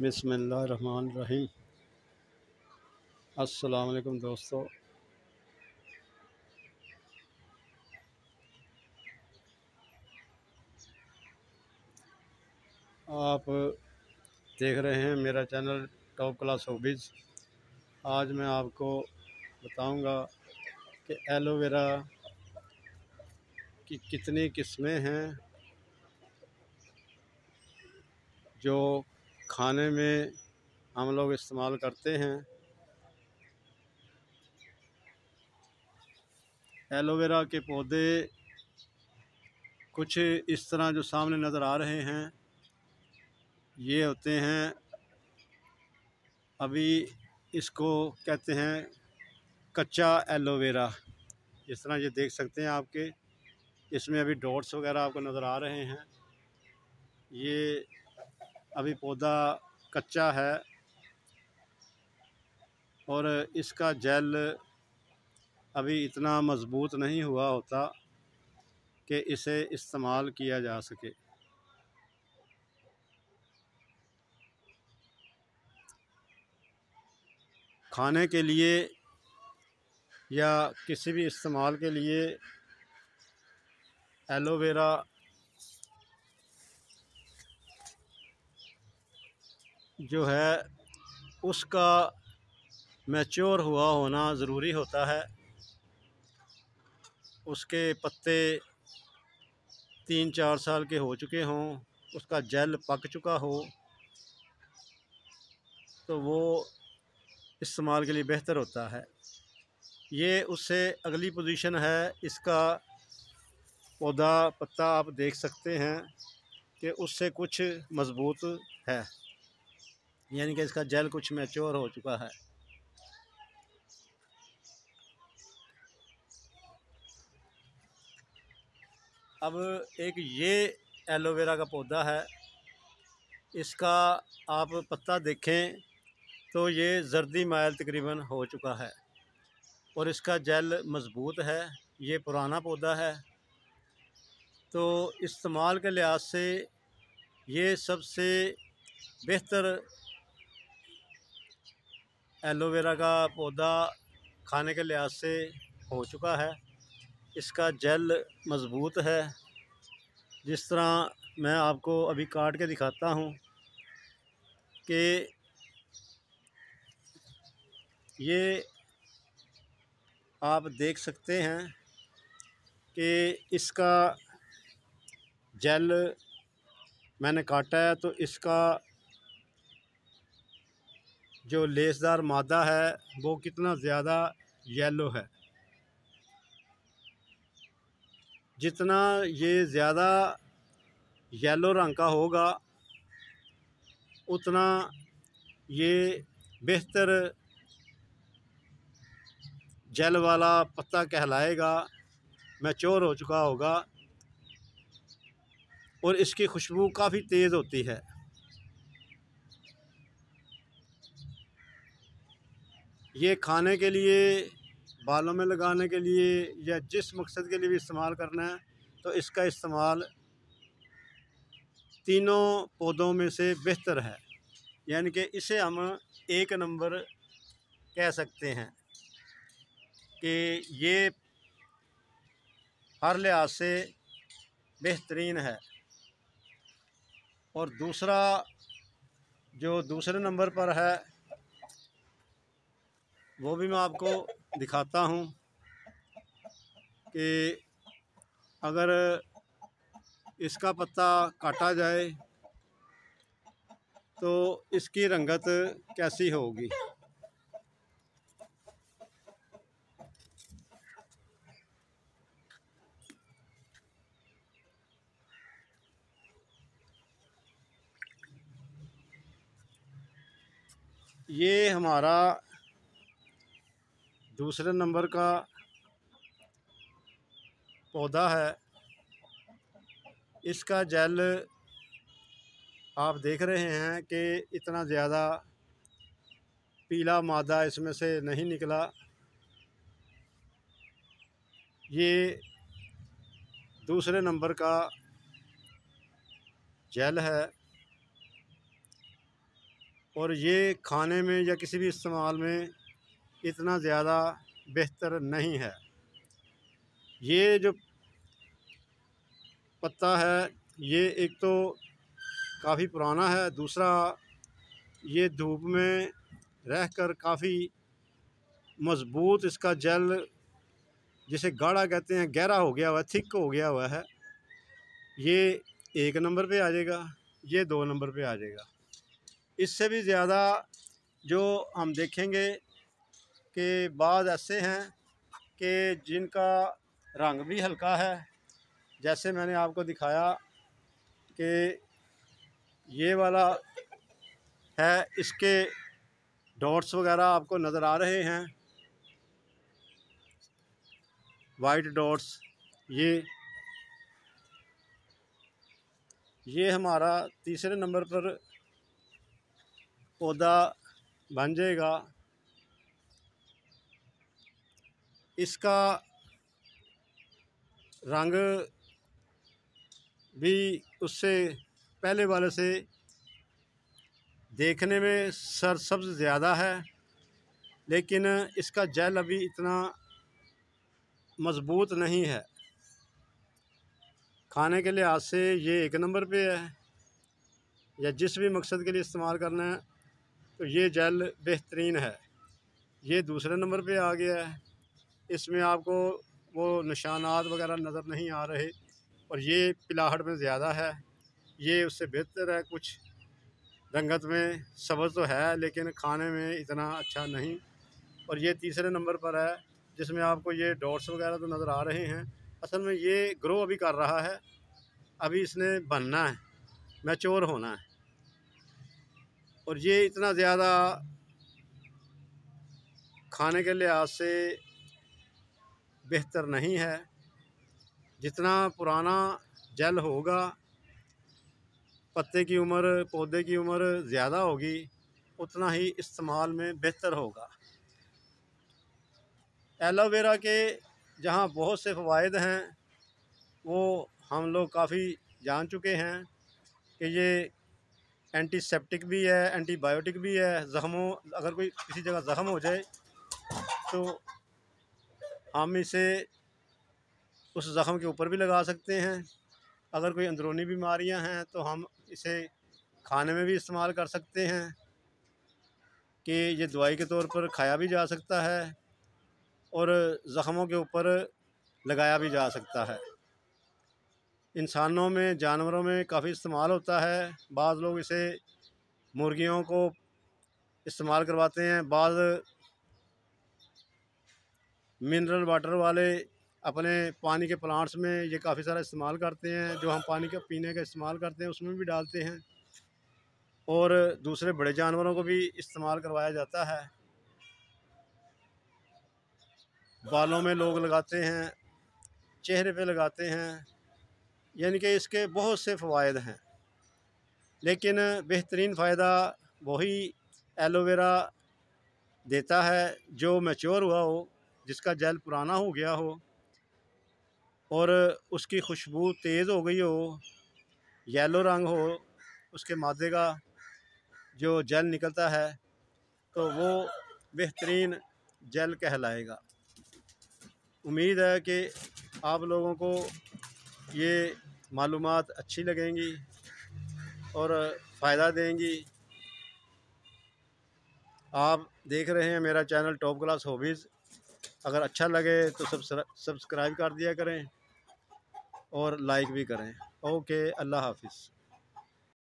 बिसमीम असलकम दोस्तों आप देख रहे हैं मेरा चैनल टॉप क्लास हॉबीज़ आज मैं आपको बताऊंगा कि एलोवेरा की कितनी किस्में हैं जो खाने में हम लोग इस्तेमाल करते हैं एलोवेरा के पौधे कुछ इस तरह जो सामने नज़र आ रहे हैं ये होते हैं अभी इसको कहते हैं कच्चा एलोवेरा इस तरह ये देख सकते हैं आपके इसमें अभी डॉट्स वगैरह आपको नज़र आ रहे हैं ये अभी पौधा कच्चा है और इसका जेल अभी इतना मज़बूत नहीं हुआ होता कि इसे इस्तेमाल किया जा सके खाने के लिए या किसी भी इस्तेमाल के लिए एलोवेरा जो है उसका मैच्योर हुआ होना ज़रूरी होता है उसके पत्ते तीन चार साल के हो चुके हों उसका जेल पक चुका हो तो वो इस्तेमाल के लिए बेहतर होता है ये उससे अगली पोजीशन है इसका पौधा पत्ता आप देख सकते हैं कि उससे कुछ मज़बूत है यानी कि इसका जेल कुछ मैच्योर हो चुका है अब एक ये एलोवेरा का पौधा है इसका आप पत्ता देखें तो ये जर्दी मायल तकरीबन हो चुका है और इसका जेल मज़बूत है ये पुराना पौधा है तो इस्तेमाल के लिहाज से ये सबसे बेहतर एलोवेरा का पौधा खाने के लिहाज से हो चुका है इसका जेल मज़बूत है जिस तरह मैं आपको अभी काट के दिखाता हूँ कि ये आप देख सकते हैं कि इसका जेल मैंने काटा है तो इसका जो लेसदार मादा है वो कितना ज़्यादा येलो है जितना ये ज़्यादा येलो रंग का होगा उतना ये बेहतर जल वाला पत्ता कहलाएगा मैचोर हो चुका होगा और इसकी खुशबू काफ़ी तेज़ होती है ये खाने के लिए बालों में लगाने के लिए या जिस मकसद के लिए भी इस्तेमाल करना है तो इसका इस्तेमाल तीनों पौधों में से बेहतर है यानी कि इसे हम एक नंबर कह सकते हैं कि ये हर लिहाज से बेहतरीन है और दूसरा जो दूसरे नंबर पर है वो भी मैं आपको दिखाता हूँ कि अगर इसका पत्ता काटा जाए तो इसकी रंगत कैसी होगी ये हमारा दूसरे नंबर का पौधा है इसका जेल आप देख रहे हैं कि इतना ज़्यादा पीला मादा इसमें से नहीं निकला ये दूसरे नंबर का जेल है और ये खाने में या किसी भी इस्तेमाल में इतना ज़्यादा बेहतर नहीं है ये जो पत्ता है ये एक तो काफ़ी पुराना है दूसरा ये धूप में रह कर काफ़ी मज़बूत इसका जल जिसे गाढ़ा कहते हैं गहरा हो गया हुआ है थिक हो गया हुआ है ये एक नंबर पे आ जाएगा ये दो नंबर पे आ जाएगा इससे भी ज़्यादा जो हम देखेंगे कि बाद ऐसे हैं कि जिनका रंग भी हल्का है जैसे मैंने आपको दिखाया कि ये वाला है इसके डॉट्स वगैरह आपको नज़र आ रहे हैं वाइट डॉट्स ये ये हमारा तीसरे नंबर पर पौधा बन जाएगा इसका रंग भी उससे पहले वाले से देखने में सरसब्ज ज़्यादा है लेकिन इसका जेल अभी इतना मज़बूत नहीं है खाने के लिहाज से ये एक नंबर पे है या जिस भी मकसद के लिए इस्तेमाल करना है तो ये जेल बेहतरीन है ये दूसरे नंबर पे आ गया है इसमें आपको वो निशानात वगैरह नज़र नहीं आ रहे और ये पिलाहट में ज़्यादा है ये उससे बेहतर है कुछ रंगत में सबज तो है लेकिन खाने में इतना अच्छा नहीं और ये तीसरे नंबर पर है जिसमें आपको ये डॉट्स वगैरह तो नज़र आ रहे हैं असल में ये ग्रो अभी कर रहा है अभी इसने बनना है मैचोर होना है और ये इतना ज़्यादा खाने के लिहाज से बेहतर नहीं है जितना पुराना जल होगा पत्ते की उम्र पौधे की उम्र ज़्यादा होगी उतना ही इस्तेमाल में बेहतर होगा एलोवेरा के जहाँ बहुत से फ़वाद हैं वो हम लोग काफ़ी जान चुके हैं कि ये एंटीसेप्टिक भी है एंटीबायोटिक भी है ज़ख्मों अगर कोई किसी जगह ज़ख्म हो जाए तो हम इसे उस ज़ख़म के ऊपर भी लगा सकते हैं अगर कोई अंदरूनी बीमारियां हैं तो हम इसे खाने में भी इस्तेमाल कर सकते हैं कि ये दवाई के तौर पर खाया भी जा सकता है और ज़ख़मों के ऊपर लगाया भी जा सकता है इंसानों में जानवरों में काफ़ी इस्तेमाल होता है बाज़ लोग इसे मुर्गियों को इस्तेमाल करवाते हैं बाज़ मिनरल वाटर वाले अपने पानी के प्लांट्स में ये काफ़ी सारा इस्तेमाल करते हैं जो हम पानी का पीने का इस्तेमाल करते हैं उसमें भी डालते हैं और दूसरे बड़े जानवरों को भी इस्तेमाल करवाया जाता है बालों में लोग लगाते हैं चेहरे पे लगाते हैं यानी कि इसके बहुत से फ़वाद हैं लेकिन बेहतरीन फ़ायदा वही एलोवेरा देता है जो मैच्योर हुआ हो जिसका जेल पुराना हो गया हो और उसकी खुशबू तेज़ हो गई हो येलो रंग हो उसके मादे का जो जेल निकलता है तो वो बेहतरीन जेल कहलाएगा उम्मीद है कि आप लोगों को ये मालूम अच्छी लगेंगी और फ़ायदा देंगी आप देख रहे हैं मेरा चैनल टॉप क्लास हॉबीज़ अगर अच्छा लगे तो सब सब्सक्राइब कर दिया करें और लाइक भी करें ओके अल्लाह हाफिज़